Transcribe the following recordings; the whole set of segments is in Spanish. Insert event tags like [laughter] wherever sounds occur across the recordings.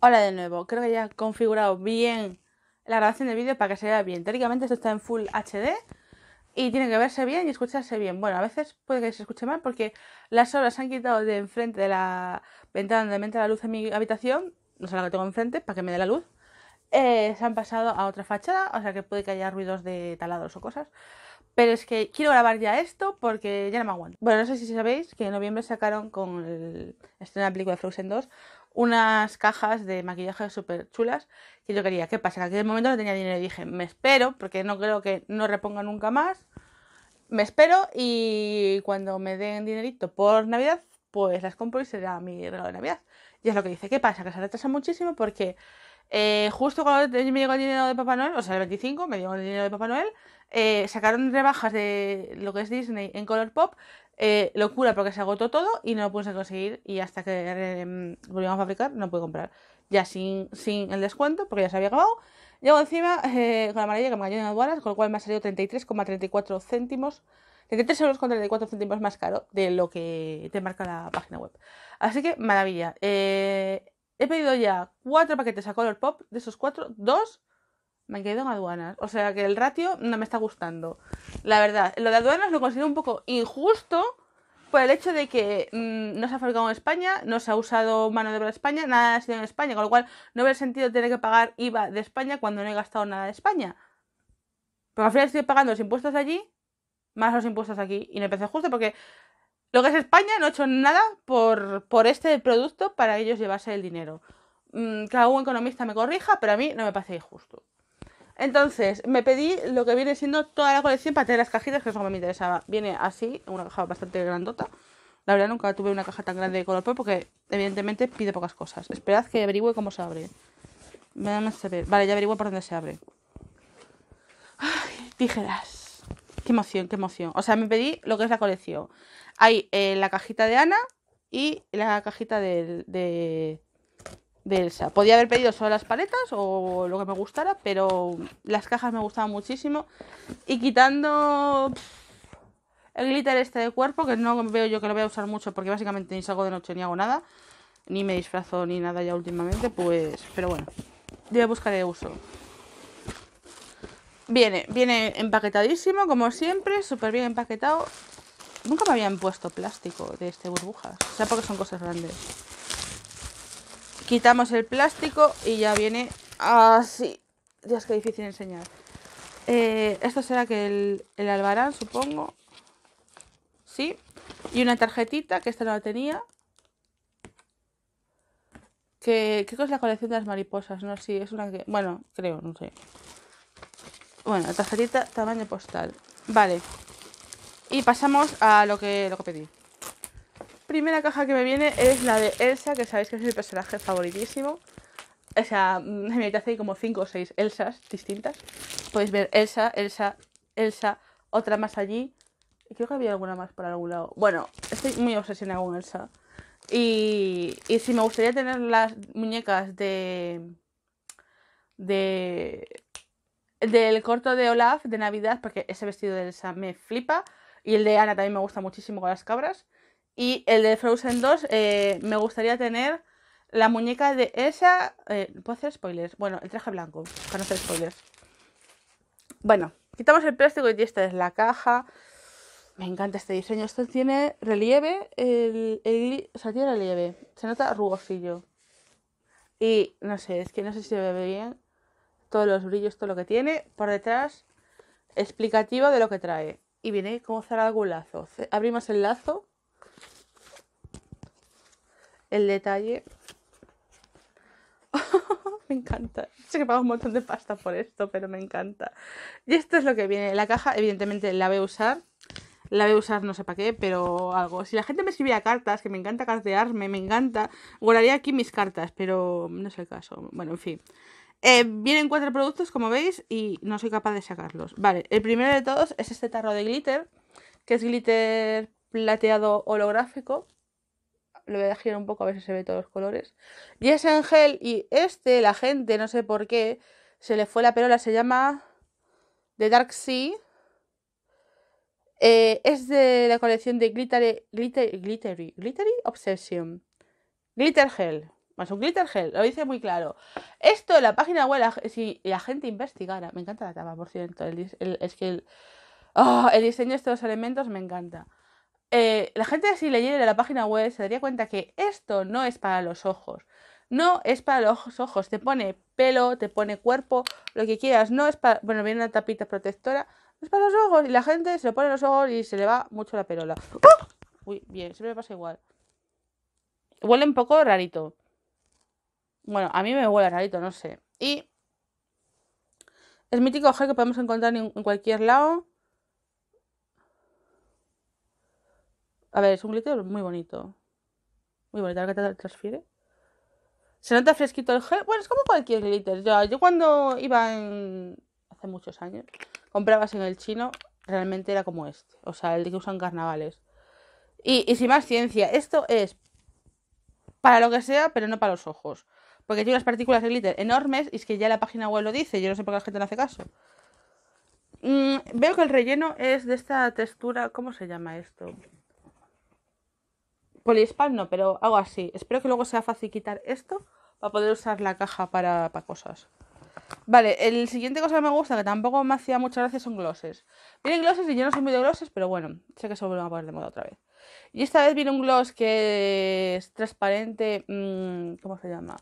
Hola de nuevo, creo que ya he configurado bien la grabación de vídeo para que se vea bien. Teóricamente esto está en Full HD y tiene que verse bien y escucharse bien. Bueno, a veces puede que se escuche mal porque las horas se han quitado de enfrente de la ventana donde me entra la luz en mi habitación, no sé la que tengo enfrente, para que me dé la luz. Eh, se han pasado a otra fachada, o sea que puede que haya ruidos de talados o cosas. Pero es que quiero grabar ya esto porque ya no me aguanto. Bueno, no sé si sabéis que en noviembre sacaron con el estreno de aplico de Frozen 2 unas cajas de maquillaje súper chulas que yo quería. ¿Qué pasa? Que en aquel momento no tenía dinero y dije, me espero, porque no creo que no reponga nunca más. Me espero y cuando me den dinerito por Navidad, pues las compro y será mi regalo de Navidad. Y es lo que dice, ¿qué pasa? Que se retrasa muchísimo porque eh, justo cuando me llegó el dinero de Papá Noel, o sea, el 25, me llegó el dinero de Papá Noel, eh, sacaron rebajas de lo que es Disney en Color Pop eh, locura porque se agotó todo y no lo puse conseguir y hasta que eh, volvimos a fabricar no pude comprar. Ya sin, sin el descuento porque ya se había acabado. Llego encima [laughs] eh, con la maravilla que me cayó en aduanas, con lo cual me ha salido 33,34 céntimos. 33 euros con 34 céntimos más caro de lo que te marca la página web. Así que maravilla. he pedido ya cuatro paquetes a Color Pop. De esos cuatro, dos me quedo en aduanas. O sea que el ratio no me está gustando. La verdad, lo de aduanas lo considero un poco injusto por el hecho de que mm, no se ha fabricado en España, no se ha usado mano de obra de España, nada ha sido en España, con lo cual no ve sentido tener que pagar IVA de España cuando no he gastado nada de España. pero al final estoy pagando los impuestos allí más los impuestos aquí y no me parece justo porque lo que es España no ha hecho nada por, por este producto para ellos llevarse el dinero. Mm, que un economista me corrija, pero a mí no me parece injusto entonces, me pedí lo que viene siendo toda la colección para tener las cajitas, que es lo que me interesaba. Viene así, una caja bastante grandota. La verdad, nunca tuve una caja tan grande de color porque, evidentemente, pide pocas cosas. Esperad que averigüe cómo se abre. Me Vamos a saber. Vale, ya averigüe por dónde se abre. Ay, tijeras. Qué emoción, qué emoción. O sea, me pedí lo que es la colección. Hay eh, la cajita de Ana y la cajita de, de Podía haber pedido solo las paletas o lo que me gustara, pero las cajas me gustaban muchísimo. Y quitando el glitter este de cuerpo, que no veo yo que lo voy a usar mucho porque básicamente ni salgo de noche ni hago nada, ni me disfrazo ni nada ya últimamente, pues, pero bueno, yo de uso. Viene, viene empaquetadísimo, como siempre, súper bien empaquetado. Nunca me habían puesto plástico de este burbuja. o sea, porque son cosas grandes. Quitamos el plástico y ya viene así. Dios, que difícil enseñar. Eh, esto será que el, albarán, supongo. Sí. Y una tarjetita, que esta no la tenía. Que creo es la colección de las mariposas, ¿no? Sí, es una que... Bueno, creo, no sé. Bueno, tarjetita tamaño postal. Vale. Y pasamos a lo que, lo que pedí primera caja que me viene es la de Elsa, que sabéis que es mi personaje favoritísimo. O sea, en mm, mi habitación hay como 5 o 6 Elsas distintas. Podéis ver Elsa, Elsa, Elsa, otra más allí. creo que había alguna más por algún lado. Bueno, estoy muy obsesionada con Elsa. Y, y si me gustaría tener las muñecas de. de. del corto de Olaf de Navidad, porque ese vestido de Elsa me flipa. Y el de Ana también me gusta muchísimo con las cabras. Y el de Frozen 2 eh, me gustaría tener la muñeca de esa... Eh, ¿Puedo hacer spoilers? Bueno, el traje blanco, para no hacer spoilers. Bueno, quitamos el plástico y esta es la caja. Me encanta este diseño. Esto tiene relieve, el, o sea, tiene relieve. Se nota rugosillo. Y no sé, es que no sé si se ve bien. Todos los brillos, todo lo que tiene. Por detrás, explicativo de lo que trae. Y viene como hacer algún lazo. Abrimos el lazo el detalle. [laughs] me encanta. Sé que pago un montón de pasta por esto, pero me encanta. Y esto es lo que viene. La caja, evidentemente, la voy usar. La voy usar no sé para qué, pero algo. Si la gente me escribiera cartas, que me encanta cartearme, me encanta. Guardaría aquí mis cartas, pero no es el caso. Bueno, en fin. Eh, vienen cuatro productos, como veis, y no soy capaz de sacarlos. Vale, el primero de todos es este tarro de glitter, que es glitter plateado holográfico. Lo voy a girar un poco a ver si se ve todos los colores. Y es en gel. Y este, la gente, no sé por qué, se le fue la perola. Se llama The Dark Sea. Eh, es de la colección de Glittery, Glittery, Glittery Obsession. Glitter Gel. Más un glitter lo dice muy claro. Esto en la página web, si la gente investigara, me encanta la tapa, por cierto. es que el, ah, el diseño de estos elementos me encanta. Eh, la gente si leyera la página web se daría cuenta que esto no es para los ojos. No es para los ojos. Te pone pelo, te pone cuerpo, lo que quieras. No es para... Bueno, viene una tapita protectora. No es para los ojos. Y la gente se lo pone en los ojos y se le va mucho la perola. Uy, bien, siempre me pasa igual. Huele un poco rarito. Bueno, a mí me huele rarito, no sé. Y es mítico gel que podemos encontrar en cualquier lado. A ver, es un glitter muy bonito. Muy bonito, ver que te transfiere. Se nota fresquito el gel. Bueno, es como cualquier glitter. Yo, cuando iba en... hace muchos años, comprabas en el chino, realmente era como este. O sea, el de que usan carnavales. Y, sin más ciencia, esto es para lo que sea, pero no para los ojos. Porque tiene unas partículas de glitter enormes y es que ya la página web lo dice. Yo no sé por qué la gente no hace caso. Mm, veo que el relleno es de esta textura. ¿Cómo se llama esto? Poliespan no, pero hago así. Espero que luego sea fácil quitar esto para poder usar la caja para, cosas. Vale, el siguiente cosa que me gusta, que tampoco me hacía muchas gracias, son glosses. Vienen glosses y yo no soy muy de glosses, pero bueno, sé que se vuelven a poner de moda otra vez. Y esta vez viene un gloss que es transparente, mm, ¿cómo se llama?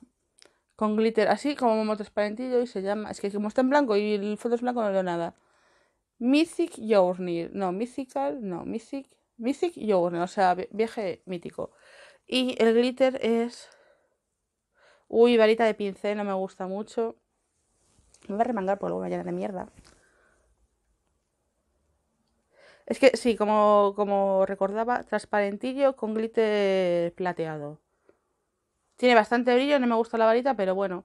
Con glitter, así como transparentillo y se llama... Es que como está en blanco y el fondo es blanco no veo nada. Mythic Journey, no, Mythical, no, Mythic... Mythic bueno, o sea, viaje mítico. Y el glitter es. Uy, varita de pincel, no me gusta mucho. Me voy a remangar por luego me de mierda. Es que sí, como, como recordaba, transparentillo con glitter plateado. Tiene bastante brillo, no me gusta la varita, pero bueno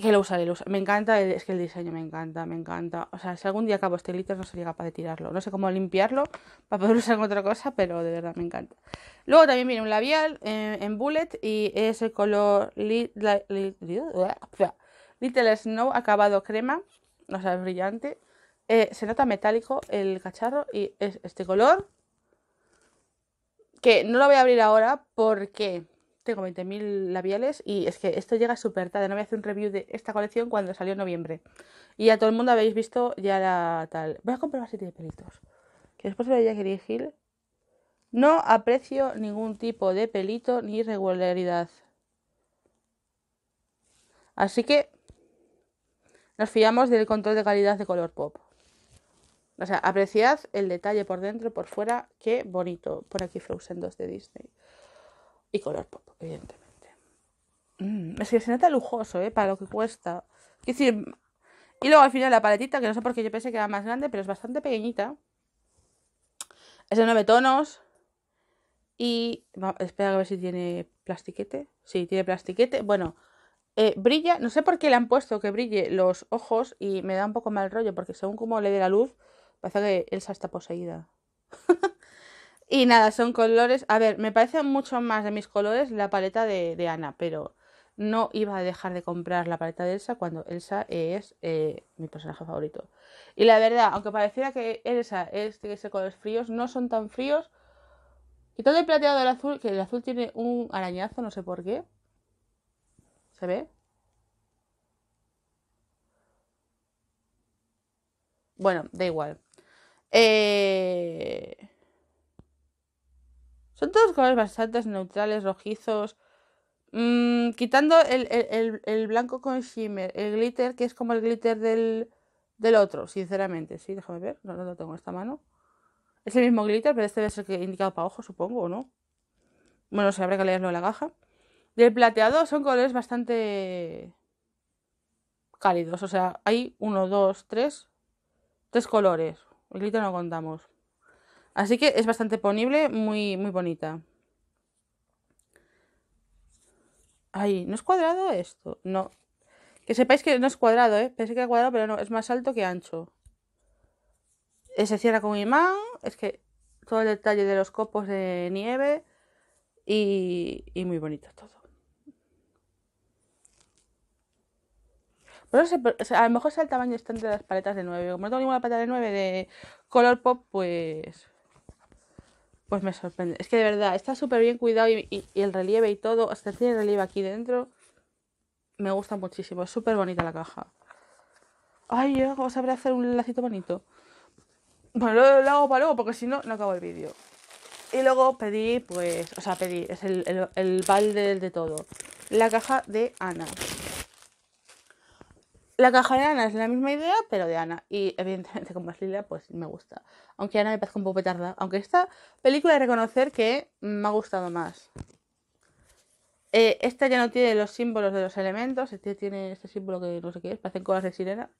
que lo usaré, lo Me encanta, es que el diseño me encanta, me encanta. O sea, si algún día acabo este glitter no sería capaz de tirarlo. No sé cómo limpiarlo para poder usar en otra cosa, pero de verdad me encanta. Luego también viene un labial eh, en bullet y es el color Little Snow acabado crema, o sea, es brillante. Eh, se nota metálico el cacharro y es este color que no lo voy a abrir ahora porque con 20.000 labiales y es que esto llega súper tarde. No voy a hacer un review de esta colección cuando salió en noviembre. Y a todo el mundo habéis visto ya la tal. Voy a comprobar si tiene pelitos. Que después se lo diría gil No aprecio ningún tipo de pelito ni regularidad Así que nos fiamos del control de calidad de color pop. O sea, apreciad el detalle por dentro, por fuera. Qué bonito. Por aquí Frozen 2 de Disney y color pop, evidentemente. Mm, es que se nota lujoso, ¿eh? Para lo que cuesta. Es decir, y luego al final la paletita, que no sé por qué yo pensé que era más grande, pero es bastante pequeñita. Es de nueve tonos. Y. espera a ver si tiene plastiquete. Sí, tiene plastiquete. Bueno, eh, brilla. No sé por qué le han puesto que brille los ojos y me da un poco mal rollo, porque según como le dé la luz, parece que Elsa está poseída. [laughs] Y nada, son colores. A ver, me parecen mucho más de mis colores la paleta de, de Ana, pero no iba a dejar de comprar la paleta de Elsa cuando Elsa es eh, mi personaje favorito. Y la verdad, aunque pareciera que Elsa es de ese colores fríos, no son tan fríos. todo el plateado del azul, que el azul tiene un arañazo, no sé por qué. ¿Se ve? Bueno, da igual. Eh... Son todos colores bastante neutrales, rojizos. Mm, quitando el, el, el, blanco con shimmer, el glitter, que es como el glitter del, del otro, sinceramente. Sí, déjame ver, no, lo tengo en esta mano. Es el mismo glitter, pero este debe ser indicado para ojos, supongo, no? Bueno, se habrá que leerlo en la caja. Del plateado son colores bastante cálidos. O sea, hay uno, dos, tres. Tres colores. El glitter no contamos. Así que es bastante ponible, muy, muy bonita. Ay, ¿no es cuadrado esto? No. Que sepáis que no es cuadrado, ¿eh? Pensé que era cuadrado, pero no, es más alto que ancho. Eh, se cierra con imán, es que todo el detalle de los copos de nieve y, muy bonito todo. Pero a lo mejor es el tamaño estante de las paletas de 9. Como no tengo ninguna paleta de 9 de color pop, pues pues me sorprende. Es que de verdad, está súper bien cuidado y, el relieve y todo. Hasta tiene relieve aquí dentro. Me gusta muchísimo. Es súper bonita la caja. Ay, yo a sabré hacer un lacito bonito? Bueno, lo, hago para luego porque si no, no acabo el vídeo. Y luego pedí, pues, o sea, pedí, es el, el, el balde de todo. La caja de Ana. La caja de Ana es la misma idea, pero de Ana. Y evidentemente [laughs] como es Lila, pues me gusta. Aunque Ana me parece un poco petarda. Aunque esta película de reconocer que me ha gustado más. Eh, esta ya no tiene los símbolos de los elementos. Este tiene este símbolo que no sé qué es. Parecen cosas de sirena.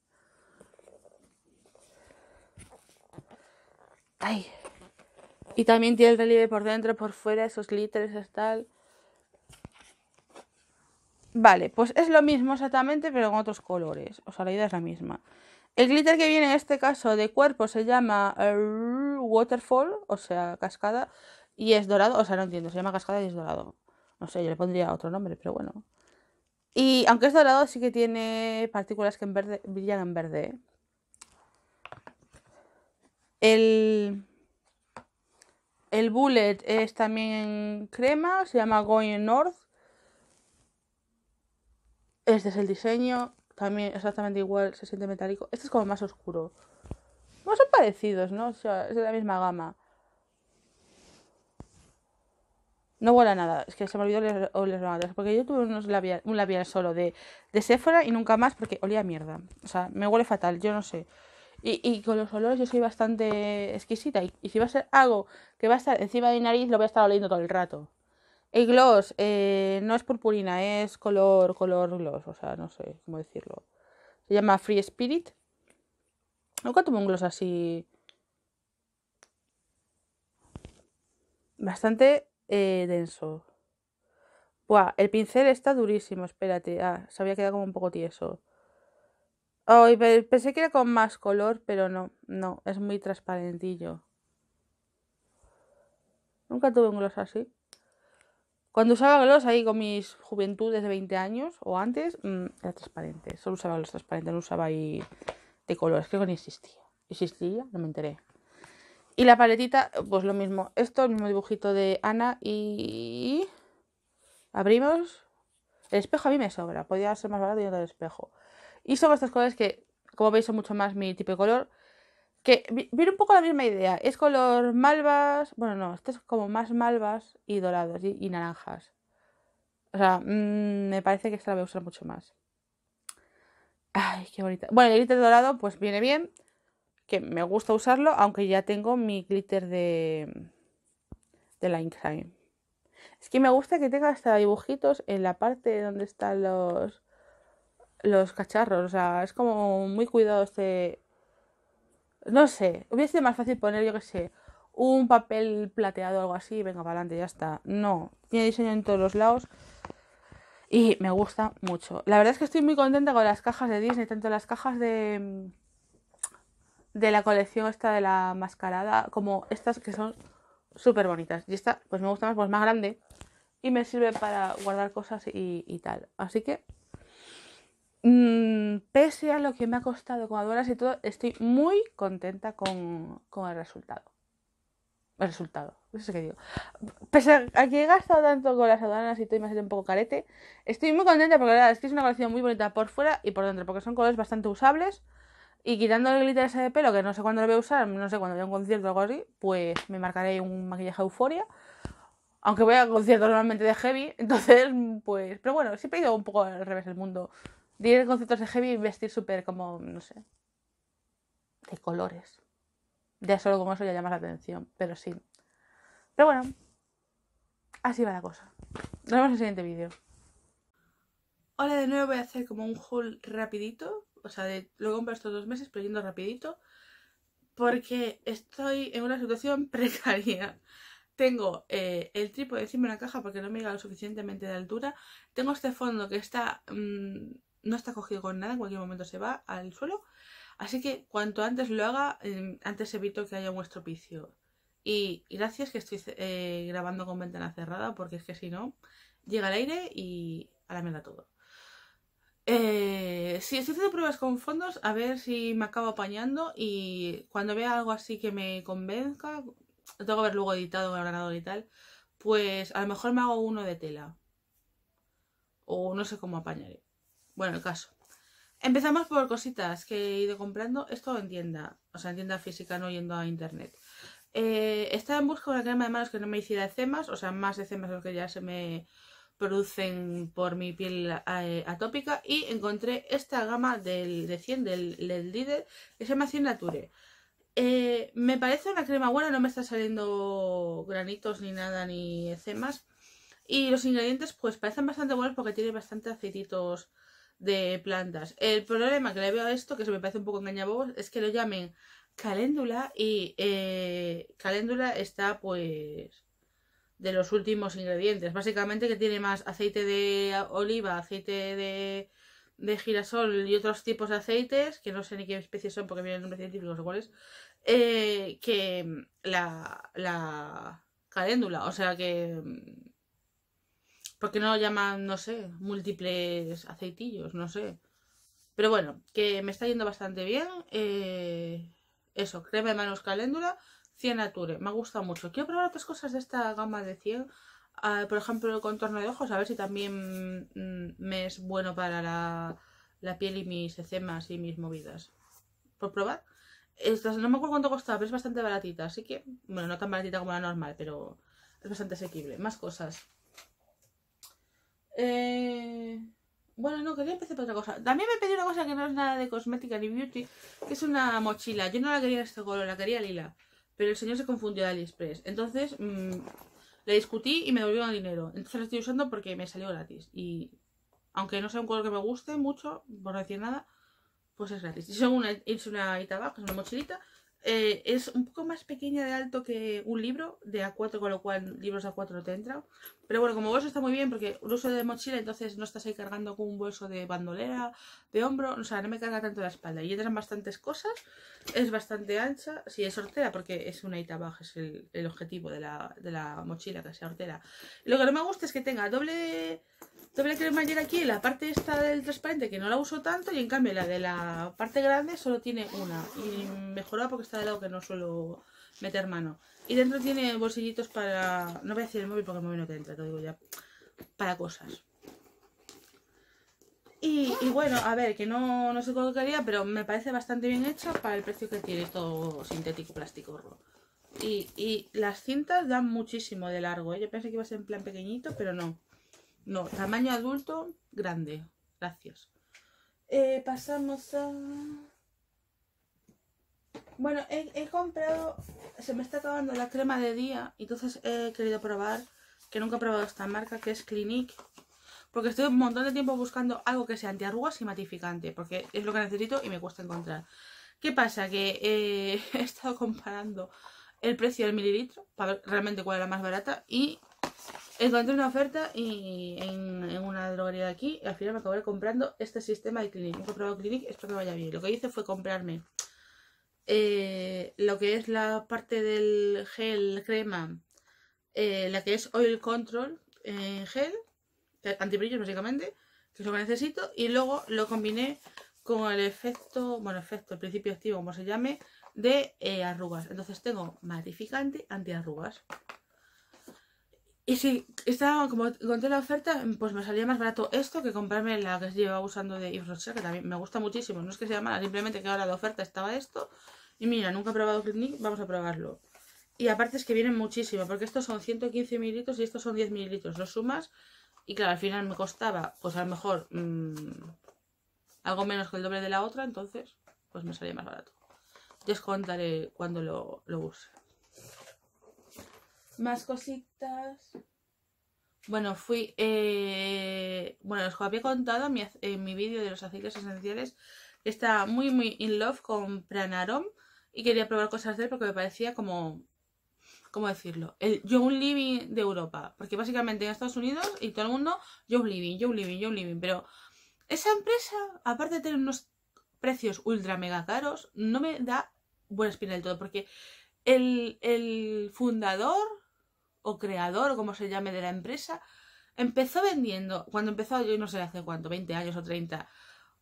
Ay. Y también tiene el relieve por dentro, por fuera, esos glitters tal. Vale, pues es lo mismo exactamente, pero con otros colores. O sea, la idea es la misma. El glitter que viene en este caso de cuerpo se llama eh, Waterfall, o sea, cascada, y es dorado. O sea, no entiendo, se llama cascada y es dorado. No sé, yo le pondría otro nombre, pero bueno. Y aunque es dorado, sí que tiene partículas que en verde, brillan en verde. El, el bullet es también crema, se llama Going North. Este es el diseño, también exactamente igual, se siente metálico. Este es como más oscuro. No son parecidos, ¿no? O sea, es de la misma gama. No huele a nada, es que se me olvidó oler, nada. porque yo tuve unos labial, un labial solo de, Sephora y nunca más porque olía mierda. O sea, me huele fatal, yo no sé. Y, con los olores yo soy bastante exquisita y, y si va a ser algo que va a estar encima de mi nariz, lo voy a estar oliendo todo el rato. El gloss eh, no es purpurina, es color, color gloss, o sea, no sé cómo decirlo. Se llama Free Spirit. Nunca tuve un gloss así. Bastante eh, denso. Buah, el pincel está durísimo, espérate. Ah, se había quedado como un poco tieso. Oh, pensé que era con más color, pero no, no, es muy transparentillo. Nunca tuve un gloss así. Cuando usaba gloss ahí con mis juventudes de 20 años o antes, mm, era transparente. Solo usaba los transparentes no usaba ahí de colores. Creo que ni existía. ¿Existía? No me enteré. Y la paletita, pues lo mismo. Esto, el mismo dibujito de Ana y... Abrimos. El espejo a mí me sobra. Podía ser más barato y otro espejo. Y son estas colores que, como veis, son mucho más mi tipo de color. Que viene un poco la misma idea. Es color malvas. Bueno, no, este es como más malvas y dorados y, naranjas. O sea, mm, me parece que esta la voy a usar mucho más. Ay, qué bonita. Bueno, el glitter dorado, pues viene bien. Que me gusta usarlo, aunque ya tengo mi glitter de. de Line Crime. Es que me gusta que tenga hasta dibujitos en la parte donde están los. los cacharros. O sea, es como muy cuidado este no sé, hubiese sido más fácil poner, yo que sé, un papel plateado o algo así, venga, para adelante, ya está. No, tiene diseño en todos los lados y me gusta mucho. La verdad es que estoy muy contenta con las cajas de Disney, tanto las cajas de de la colección esta de la mascarada, como estas que son súper bonitas. Y esta, pues me gusta más, pues más grande y me sirve para guardar cosas y, y tal. Así que Mm, pese a lo que me ha costado con aduanas y todo, estoy muy contenta con, el resultado. El resultado, eso que digo. Pese a que he gastado tanto con las aduanas y todo y me ha salido un poco carete, estoy muy contenta porque la verdad es que es una colección muy bonita por fuera y por dentro, porque son colores bastante usables. Y quitando el glitter ese de pelo, que no sé cuándo lo voy a usar, no sé cuándo voy a un concierto o algo así, pues me marcaré un maquillaje euforia. Aunque voy a conciertos normalmente de heavy, [laughs] entonces, pues. Pero bueno, siempre he ido un poco al revés del mundo Diez conceptos de heavy y vestir súper como, no sé, de colores. Ya solo con eso ya llama la atención, pero sí. Pero bueno, así va la cosa. Nos vemos en el siguiente vídeo. Hola de nuevo, voy a hacer como un haul rapidito. O sea, de, lo compro estos dos meses, pero yendo rapidito. Porque estoy en una situación [laughs] precaria. Tengo eh, el trípode encima de la caja porque no me llega lo suficientemente de altura. Tengo este fondo que está mm, no está cogido con nada, en cualquier momento se va al suelo. Así que cuanto antes lo haga, em, antes evito que haya un estropicio. Y, gracias que estoy eh, grabando con ventana cerrada, porque es que si no, llega el aire y a la mierda todo. Eh, si estoy haciendo pruebas con fondos, a ver si me acabo apañando y cuando vea algo así que me convenza, tengo que ver luego editado el y tal, pues a lo mejor me hago uno de tela. O no sé cómo apañaré. Bueno, el caso. Empezamos por cositas que he ido comprando. Esto en tienda, o sea, en tienda física, no yendo a internet. Eh, estaba en busca de una crema de manos que no me hiciera eczemas, o sea, más eczemas de los que ya se me producen por mi piel eh, atópica. Y encontré esta gama del, de 100 del, del líder que se llama 100 Nature. Eh, me parece una crema buena, no me está saliendo granitos ni nada, ni eczemas. Y los ingredientes, pues parecen bastante buenos porque tiene bastante aceititos de plantas. El problema que le veo a esto, que se me parece un poco engañabos, es que lo llamen caléndula y eh, caléndula está pues de los últimos ingredientes. Básicamente que tiene más aceite de oliva, aceite de, girasol y otros tipos de aceites, que no sé ni qué especies son porque vienen un nombre científico, no cuáles, eh, que la, la caléndula. O sea que porque no lo llaman, no sé, múltiples aceitillos? No sé. Pero bueno, que me está yendo bastante bien. Eh, eso, crema de manos caléndula, 100 nature. Me ha gustado mucho. Quiero probar otras cosas de esta gama de 100. Ah, por ejemplo, el contorno de ojos, a ver si también mm, me es bueno para la, la, piel y mis ecemas y mis movidas. Por probar. Estas, no me acuerdo cuánto costaba, pero es bastante baratita. Así que, bueno, no tan baratita como la normal, pero es bastante asequible. Más cosas. Eh, bueno, no, quería empezar por otra cosa. También me pedí una cosa que no es nada de cosmética ni beauty, que es una mochila. Yo no la quería este color, la quería lila. Pero el señor se confundió de AliExpress. Entonces, mm, le discutí y me devolvió el dinero. Entonces la estoy usando porque me salió gratis. Y aunque no sea un color que me guste mucho, por decir nada, pues es gratis. Y es una, es una es una mochilita, eh, es un poco más pequeña de alto que un libro de A4, con lo cual libros A4 no te entran. Pero bueno, como bolso está muy bien porque un uso de mochila, entonces no estás ahí cargando con un bolso de bandolera, de hombro, o sea, no me carga tanto la espalda. Y entran bastantes cosas, es bastante ancha, sí es hortera porque es una hita baja, es el, objetivo de la, de la, mochila que sea hortera. Lo que no me gusta es que tenga doble Doble aquí, la parte esta del transparente que no la uso tanto y en cambio la de la parte grande solo tiene una. Y mejorada porque está de lado que no suelo meter mano. Y dentro tiene bolsillitos para... No voy a decir el móvil porque el móvil no te entra, te digo ya. Para cosas. Y, bueno, a ver, que no, no sé colocaría, pero me parece bastante bien hecha para el precio que tiene esto sintético, plástico. Y, y las cintas dan muchísimo de largo, ¿eh? yo pensé que iba a ser en plan pequeñito, pero no. No, tamaño adulto, grande. Gracias. Eh, pasamos a... Bueno, he, comprado... Se me está acabando la crema de día. Entonces he querido probar, que nunca he probado esta marca, que es Clinique. Porque estoy un montón de tiempo buscando algo que sea antiarrugas y matificante. Porque es lo que necesito y me cuesta encontrar. ¿Qué pasa? Que eh, [laughs] he estado comparando el precio del mililitro para ver realmente cuál es la más barata y Encontré una oferta y en, una droguería de aquí y al final me acabé comprando este sistema de Clinique. He comprado Clinique, espero que vaya bien. Lo que hice fue comprarme eh, lo que es la parte del gel crema, eh, la que es Oil Control en eh, gel, antibrillos básicamente, que es lo que necesito, y luego lo combiné con el efecto, bueno, efecto, el principio activo, como se llame, de arrugas. Entonces tengo matificante antiarrugas. Y si estaba como conté la oferta, pues me salía más barato esto que comprarme la que llevaba usando de Yves Rocher, que también me gusta muchísimo. No es que sea mala, simplemente que ahora la oferta estaba esto. Y mira, nunca he probado Clinique, vamos a probarlo. Y aparte es que vienen muchísimo, porque estos son 115 mililitros y estos son 10 mililitros. Los sumas y claro, al final me costaba, pues a lo mejor mm, algo menos que el doble de la otra, entonces pues me salía más barato. Descontaré cuando lo, lo use. Más cositas. Bueno, fui. Eh, bueno, os había contado en mi, vídeo de los aceites esenciales. Está muy, muy in love con Pranarom. Y quería probar cosas de él porque me parecía como. ¿Cómo decirlo? El Young Living de Europa. Porque básicamente en Estados Unidos y todo el mundo, Young Living, Young Living, Young Living. Pero esa empresa, aparte de tener unos precios ultra mega caros, no me da buena espina del todo. Porque el, el fundador o creador, o como se llame, de la empresa, empezó vendiendo, cuando empezó, yo no sé hace cuánto, 20 años o 30,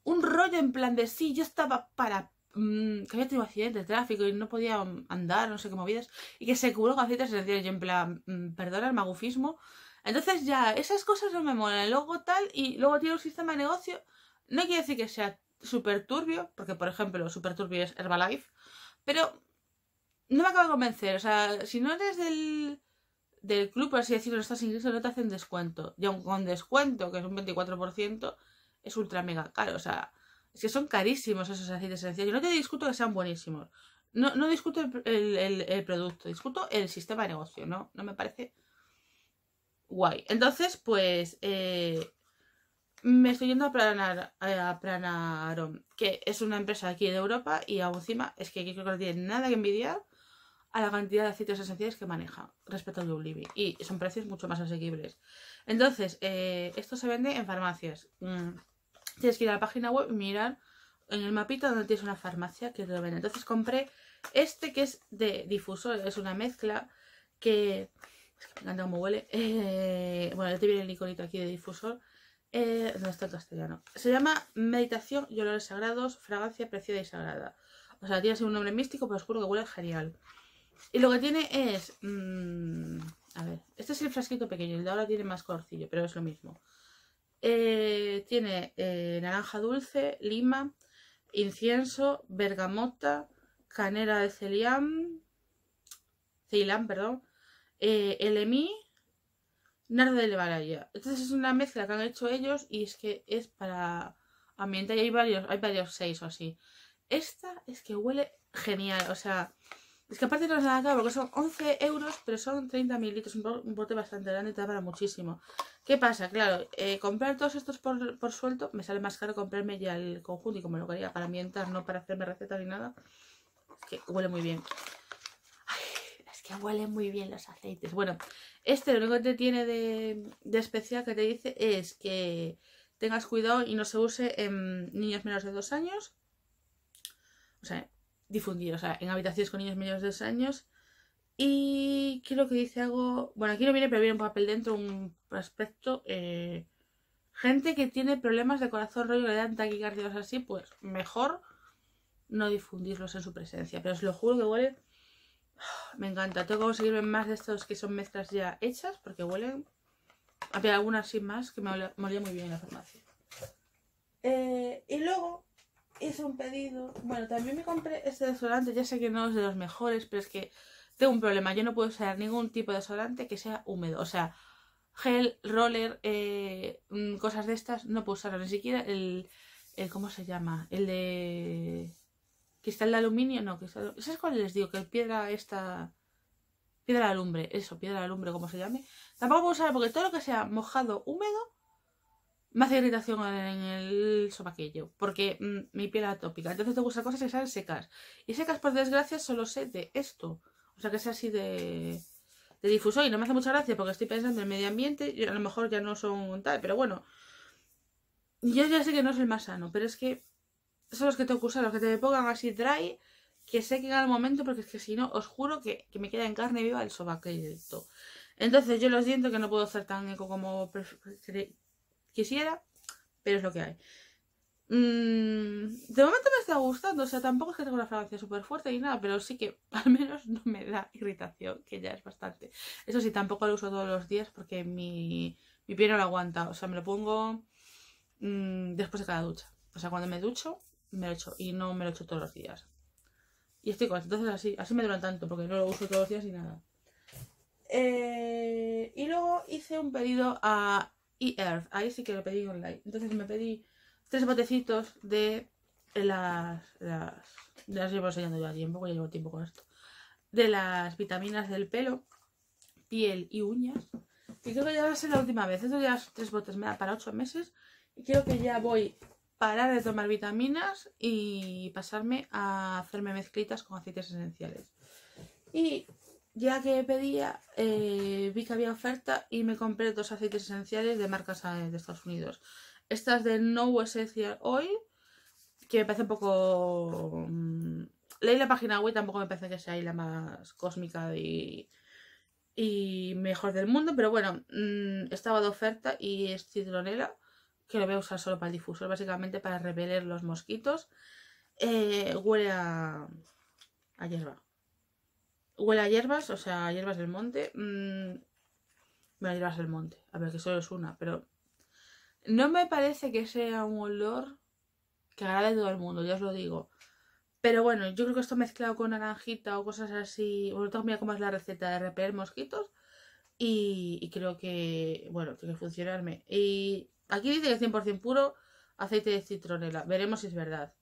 un rollo en plan de sí, yo estaba para mm, que había tenido accidente de tráfico y no podía andar, no sé qué movidas, y que se curó con aceites esenciales. Yo en plan, mm, perdona el magufismo. Entonces ya, esas cosas no me molan. Luego tal, y luego tiene un sistema de negocio. No quiere decir que sea súper turbio, porque por ejemplo, súper turbio es Herbalife, pero no me acaba de convencer. O sea, si no eres del del club, por así decirlo, estás ingreso no te hacen descuento. Y aun con descuento, que es un 24%, es ultra mega caro. O sea, es que son carísimos esos aceites esenciales. Yo no te discuto que sean buenísimos. No, no discuto el, producto, discuto el sistema de negocio, ¿no? No me parece guay. Entonces, pues, eh, me estoy yendo a, Planar, eh, a que es una empresa aquí de Europa y aún encima es que creo que no tiene nada que envidiar a la cantidad de aceites esenciales que maneja respecto a living Y son precios mucho más asequibles. Entonces, eh, esto se vende en farmacias. Mm. Tienes que ir a la página web y mirar en el mapito donde tienes una farmacia que te lo vende. Entonces compré este que es de difusor, es una mezcla que... me encanta cómo huele. [laughs] Eh, bueno, ya te viene el iconito aquí de difusor. donde eh, está el castellano. Se llama Meditación y Olores Sagrados, Fragancia Preciada y Sagrada. O sea, tiene un nombre místico, pero os juro que huele genial. Y lo que tiene es. Mm, a ver, este es el frasquito pequeño, el de ahora tiene más corcillo, pero es lo mismo. Eh, tiene eh, naranja dulce, lima, incienso, bergamota, canela de celiam Ceilán, perdón, eh, elemí, nardo de levaraya. Entonces es una mezcla que han hecho ellos y es que es para Ambiente, y hay varios, hay varios seis o así. Esta es que huele genial, o sea, es que aparte no es nada caro, porque son 11 euros, pero son 30 mililitros, un bote bastante grande, te da para muchísimo. ¿Qué pasa? Claro, eh, comprar todos estos por, suelto, me sale más caro comprarme ya el conjunto y como lo quería para ambientar, no para hacerme receta ni nada, que huele muy bien. es que huelen muy bien los aceites. Bueno, este lo único que te tiene de, especial que te dice es que tengas cuidado y no se use en niños menores de 2 años. O sea, difundir, o sea, en habitaciones con niños menores de 10 años. Y quiero que dice algo, bueno, aquí no viene, pero viene un papel dentro, un aspecto. Eh, gente que tiene problemas de corazón, rollo, le dan taquicardias así, pues mejor no difundirlos en su presencia. Pero os lo juro que huele. Me encanta. Tengo que conseguirme más de estos que son mezclas ya hechas, porque huelen. Había algunas sin más que me olía, muy bien en la farmacia. Eh, y luego un pedido. Bueno, también me compré este desodorante. Ya sé que no es de los mejores, pero es que tengo un problema. Yo no puedo usar ningún tipo de desodorante que sea húmedo. O sea, gel, roller, eh, mm, cosas de estas, no puedo usar Ni siquiera el, el. ¿Cómo se llama? El de. Cristal de aluminio, no, cristal. ¿Sabes cuál les digo? Que el piedra esta. Piedra de alumbre, eso, piedra de alumbre, como se llame. Tampoco puedo usar porque todo lo que sea mojado, húmedo, me hace irritación en el sobaquillo, porque mm, mi piel es atópica. Entonces te gusta cosas que sean secas. Y secas, por desgracia, solo sé de esto. O sea, que sea así de, de difusor. Y no me hace mucha gracia porque estoy pensando en el medio ambiente. Y a lo mejor ya no son tal, pero bueno. Yo ya sé que no es el más sano, pero es que son los que tengo que usar, los que te pongan así dry, que sé que en el momento, porque es que si no, os juro que, me queda en carne viva el sobaquillo. Entonces yo lo siento que no puedo hacer tan eco como quisiera, pero es lo que hay. Mm, de momento me está gustando, o sea, tampoco es que tenga una fragancia súper fuerte ni nada, pero sí que [laughs] al menos no me da irritación, que ya es bastante. Eso sí, tampoco lo uso todos los días porque mi, mi piel no lo aguanta, o sea, me lo pongo mm, después de cada ducha. O sea, cuando me ducho, me lo echo y no me lo echo todos los días. Y estoy con entonces así, así me dura tanto porque no lo uso todos los días y nada. Eh, y luego hice un pedido a y Earth. Ahí sí que lo pedí online. Entonces me pedí tres botecitos de las. tiempo, esto. De las vitaminas del pelo, piel y uñas. Y creo que ya va a ser la última vez. Esto ya tres botes, me da para ocho meses. Y creo que ya voy a parar de tomar vitaminas y pasarme a hacerme mezclitas con aceites esenciales. Y ya que pedía, eh, vi que había oferta y me compré dos aceites esenciales de marcas eh, de Estados Unidos. Estas de No Essential Oil, que me parece un poco... Mm, leí la página web, tampoco me parece que sea ahí la más cósmica y, y mejor del mundo, pero bueno, mm, estaba de oferta y es citronela, que lo voy a usar solo para el difusor, básicamente para repeler los mosquitos. Eh, huele a, a hierba. Huele a hierbas, o sea, hierbas del monte. Mmm, hierbas del monte. A ver, que solo es una, pero... No me parece que sea un olor que agrade a todo el mundo, ya os lo digo. Pero bueno, yo creo que esto mezclado con naranjita o cosas así... Bueno, tengo que mirar cómo es la receta de repeler mosquitos. Y, y, creo que, bueno, tiene que funcionarme. Y aquí dice que es 100% puro aceite de citronela. Veremos si es verdad.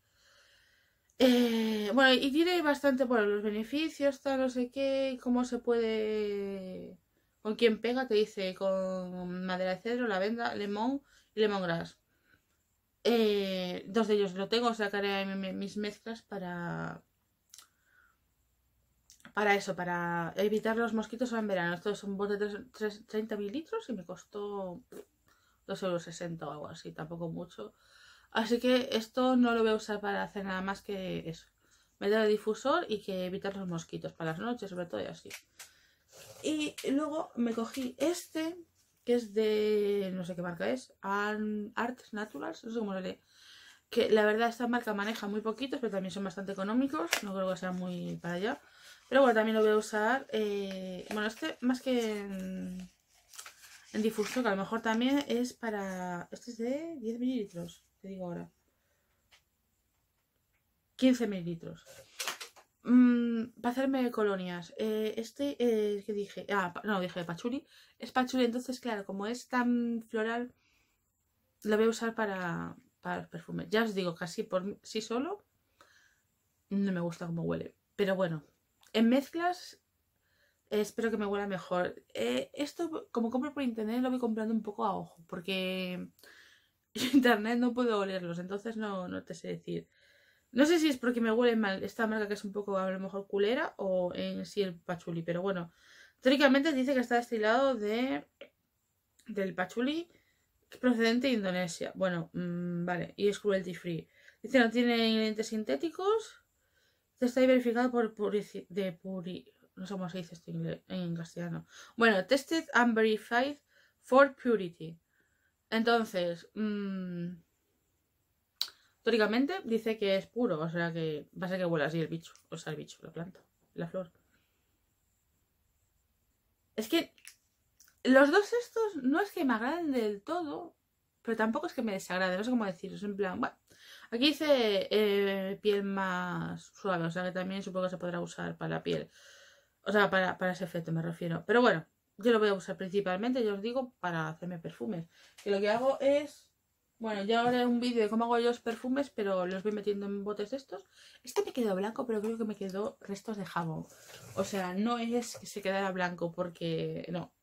Eh, bueno, y tiene bastante bueno, los beneficios, tal, no sé qué, cómo se puede. Con quién pega, te dice con madera de cedro, lavenda, limón y lemongrass. Eh, dos de ellos lo tengo, sacaré mis mezclas para. Para eso, para evitar los mosquitos en verano. Esto es un bote de 30 mililitros y me costó 2,60 euros o algo así, tampoco mucho. Así que esto no lo voy a usar para hacer nada más que eso. Meter el difusor y que evitar los mosquitos para las noches, sobre todo y así. Y luego me cogí este, que es de, no sé qué marca es, Art Naturals, no sé cómo lo lee. Que la verdad esta marca maneja muy poquitos, pero también son bastante económicos, no creo que sea muy para allá. Pero bueno, también lo voy a usar, eh, bueno, este más que en, en difusor, que a lo mejor también es para, este es de 10 mililitros digo ahora. 15 mililitros. Mm, para hacerme colonias. Eh, este eh, que dije. Ah, no, dije pachuli. Es pachuli, entonces, claro, como es tan floral, lo voy a usar para, para los perfumes. Ya os digo, casi por sí solo, no me gusta como huele. Pero bueno, en mezclas espero que me huela mejor. Eh, esto, como compro por internet, lo voy comprando un poco a ojo, porque [laughs] internet no puedo olerlos, entonces no, no te sé decir. No sé si es porque me huele mal esta marca que es un poco a lo mejor culera o en si el pachuli, pero bueno. Teóricamente dice que está destilado de del pachuli procedente de Indonesia. Bueno, mm, vale, y es cruelty free. Dice no tiene ingredientes sintéticos. Está verificado por de puri no sé cómo se dice esto en, castellano. Bueno, tested and verified for purity. Entonces, tóricamente mm, teóricamente dice que es puro, o sea que va a ser que huela así el bicho, o sea, el bicho, la planta, la flor. Es que los dos estos no es que me agraden del todo, pero tampoco es que me desagraden, no sé cómo decirlo, en plan, bueno. Aquí dice eh, piel más suave, o sea que también supongo que se podrá usar para la piel. O sea, para ese efecto me refiero. Pero bueno, yo lo voy a usar principalmente, yo os digo, para hacerme perfumes. Que lo que hago es... Bueno, ya ahora haré un vídeo de cómo hago yo los perfumes, pero los voy metiendo en botes de estos. Este me quedó blanco, pero creo que me quedó restos de jabón. O sea, no es que se quedara blanco, porque... No.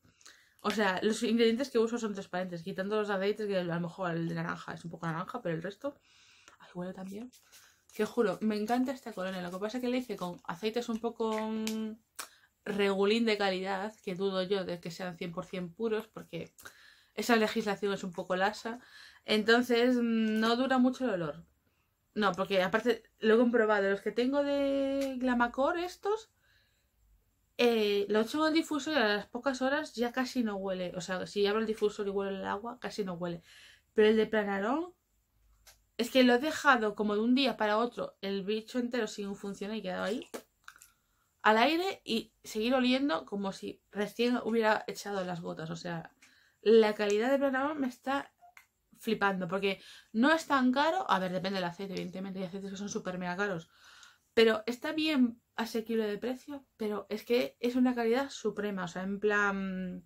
O sea, los ingredientes que uso son transparentes, quitando los aceites, que a lo mejor el de naranja es un poco naranja, pero el resto... Ay, huele también. Que juro, me encanta este colonia. Lo que pasa es que le hice con aceites un poco mm, regulín de calidad, que dudo yo de que sean 100% puros, porque esa legislación es un poco lasa. Entonces, mm, no dura mucho el olor. No, porque aparte, lo he comprobado, los que tengo de Glamacor, estos, eh, lo echo en el difusor y a las pocas horas ya casi no huele. O sea, si abro el difusor y huele el agua, casi no huele. Pero el de Planarón, es que lo he dejado como de un día para otro el bicho entero sin funcionar y quedado ahí al aire y seguir oliendo como si recién hubiera echado las gotas. O sea, la calidad del programa me está flipando porque no es tan caro. A ver, depende del aceite, evidentemente. Hay aceites que son súper mega caros. Pero está bien asequible de precio, pero es que es una calidad suprema. O sea, en plan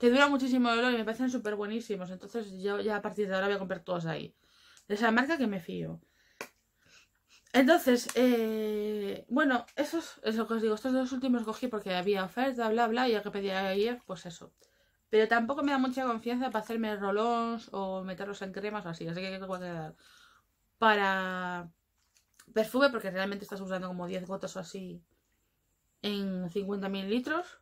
que dura muchísimo el olor y me parecen súper buenísimos. Entonces yo ya a partir de ahora voy a comprar todos ahí. De esa marca que me fío. Entonces, eh, bueno, eso es lo que os digo. Estos dos últimos cogí porque había oferta, bla, bla, y ya que pedía ayer, pues eso. Pero tampoco me da mucha confianza para hacerme rolón o meterlos en cremas o así. Así que que para perfume, porque realmente estás usando como 10 gotas o así en 50 litros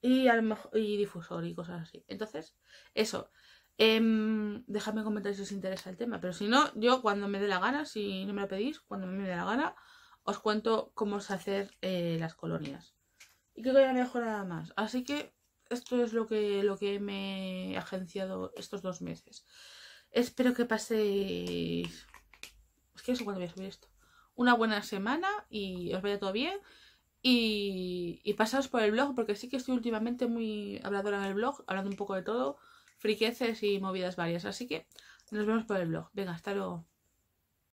Y, y difusor y cosas así. Entonces, eso. Em, dejadme comentar comentarios si os interesa el tema, pero si no, yo cuando me dé la gana, si no me lo pedís, cuando me dé la gana, os cuento cómo se hacer eh, las colonias. Y creo que a mejor nada más. Así que esto es lo que, lo que me he agenciado estos dos meses. Espero que paséis... Es que esto. Una buena semana y os vaya todo bien. Y, y pasaos por el blog, porque sí que estoy últimamente muy habladora en el blog, hablando un poco de todo friqueces y movidas varias. Así que nos vemos por el blog. Venga, hasta luego.